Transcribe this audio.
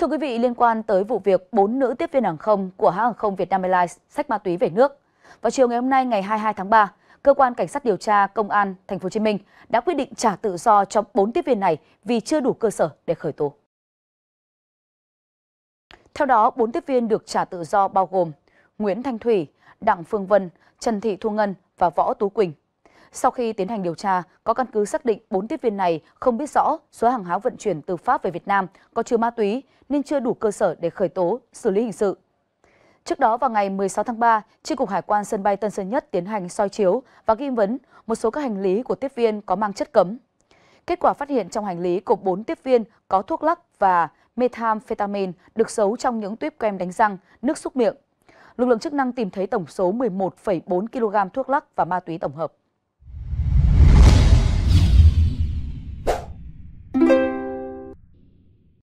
Thưa quý vị, liên quan tới vụ việc 4 nữ tiếp viên hàng không của hãng hàng không Vietnam Airlines sách ma túy về nước. Vào chiều ngày hôm nay ngày 22 tháng 3, cơ quan cảnh sát điều tra công an thành phố Hồ Chí Minh đã quyết định trả tự do cho 4 tiếp viên này vì chưa đủ cơ sở để khởi tố. Theo đó, 4 tiếp viên được trả tự do bao gồm Nguyễn Thanh Thủy, Đặng Phương Vân, Trần Thị Thu Ngân và Võ Tú Quỳnh. Sau khi tiến hành điều tra, có căn cứ xác định 4 tiếp viên này không biết rõ số hàng hóa vận chuyển từ Pháp về Việt Nam có chứa ma túy nên chưa đủ cơ sở để khởi tố, xử lý hình sự. Trước đó vào ngày 16 tháng 3, tri cục Hải quan sân bay Tân Sơn Nhất tiến hành soi chiếu và ghi vấn một số các hành lý của tiếp viên có mang chất cấm. Kết quả phát hiện trong hành lý của 4 tiếp viên có thuốc lắc và methamphetamine được giấu trong những tuyếp kem đánh răng, nước xúc miệng. Lực lượng chức năng tìm thấy tổng số 11,4 kg thuốc lắc và ma túy tổng hợp.